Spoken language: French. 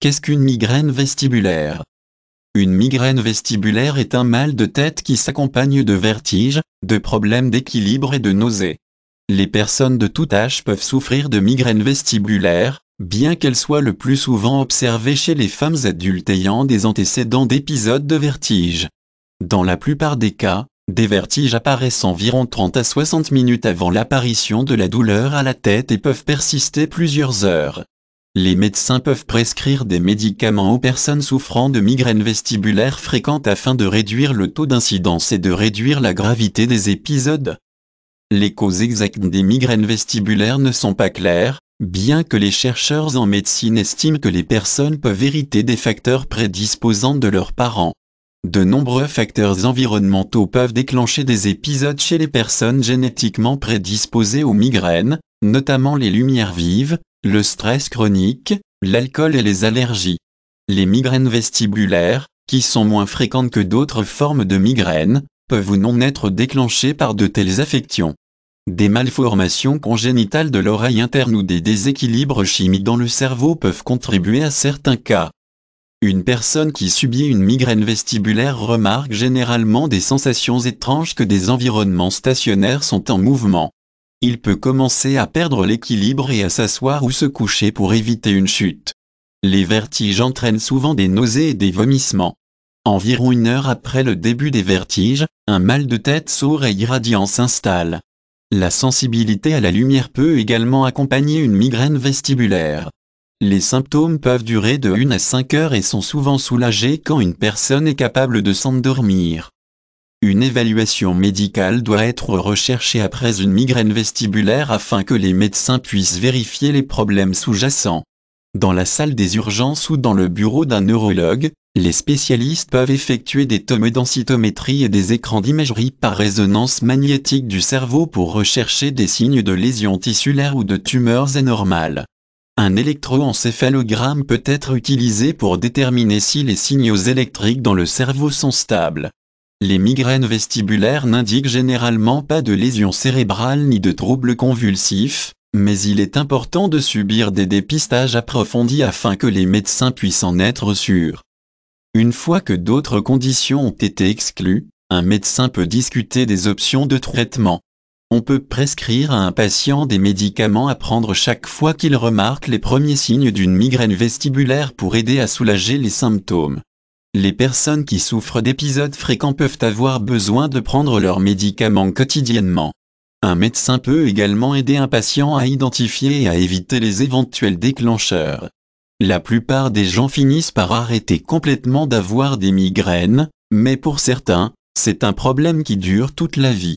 Qu'est-ce qu'une migraine vestibulaire Une migraine vestibulaire est un mal de tête qui s'accompagne de vertiges, de problèmes d'équilibre et de nausées. Les personnes de tout âge peuvent souffrir de migraines vestibulaires, bien qu'elles soient le plus souvent observées chez les femmes adultes ayant des antécédents d'épisodes de vertiges. Dans la plupart des cas, des vertiges apparaissent environ 30 à 60 minutes avant l'apparition de la douleur à la tête et peuvent persister plusieurs heures. Les médecins peuvent prescrire des médicaments aux personnes souffrant de migraines vestibulaires fréquentes afin de réduire le taux d'incidence et de réduire la gravité des épisodes. Les causes exactes des migraines vestibulaires ne sont pas claires, bien que les chercheurs en médecine estiment que les personnes peuvent hériter des facteurs prédisposants de leurs parents. De nombreux facteurs environnementaux peuvent déclencher des épisodes chez les personnes génétiquement prédisposées aux migraines, notamment les lumières vives, le stress chronique, l'alcool et les allergies. Les migraines vestibulaires, qui sont moins fréquentes que d'autres formes de migraines, peuvent ou non être déclenchées par de telles affections. Des malformations congénitales de l'oreille interne ou des déséquilibres chimiques dans le cerveau peuvent contribuer à certains cas. Une personne qui subit une migraine vestibulaire remarque généralement des sensations étranges que des environnements stationnaires sont en mouvement il peut commencer à perdre l'équilibre et à s'asseoir ou se coucher pour éviter une chute. Les vertiges entraînent souvent des nausées et des vomissements. Environ une heure après le début des vertiges, un mal de tête sourd et irradiant s'installe. La sensibilité à la lumière peut également accompagner une migraine vestibulaire. Les symptômes peuvent durer de 1 à 5 heures et sont souvent soulagés quand une personne est capable de s'endormir. Une évaluation médicale doit être recherchée après une migraine vestibulaire afin que les médecins puissent vérifier les problèmes sous-jacents. Dans la salle des urgences ou dans le bureau d'un neurologue, les spécialistes peuvent effectuer des tomodensitométries et des écrans d'imagerie par résonance magnétique du cerveau pour rechercher des signes de lésions tissulaires ou de tumeurs anormales. Un électroencéphalogramme peut être utilisé pour déterminer si les signaux électriques dans le cerveau sont stables. Les migraines vestibulaires n'indiquent généralement pas de lésions cérébrales ni de troubles convulsifs, mais il est important de subir des dépistages approfondis afin que les médecins puissent en être sûrs. Une fois que d'autres conditions ont été exclues, un médecin peut discuter des options de traitement. On peut prescrire à un patient des médicaments à prendre chaque fois qu'il remarque les premiers signes d'une migraine vestibulaire pour aider à soulager les symptômes. Les personnes qui souffrent d'épisodes fréquents peuvent avoir besoin de prendre leurs médicaments quotidiennement. Un médecin peut également aider un patient à identifier et à éviter les éventuels déclencheurs. La plupart des gens finissent par arrêter complètement d'avoir des migraines, mais pour certains, c'est un problème qui dure toute la vie.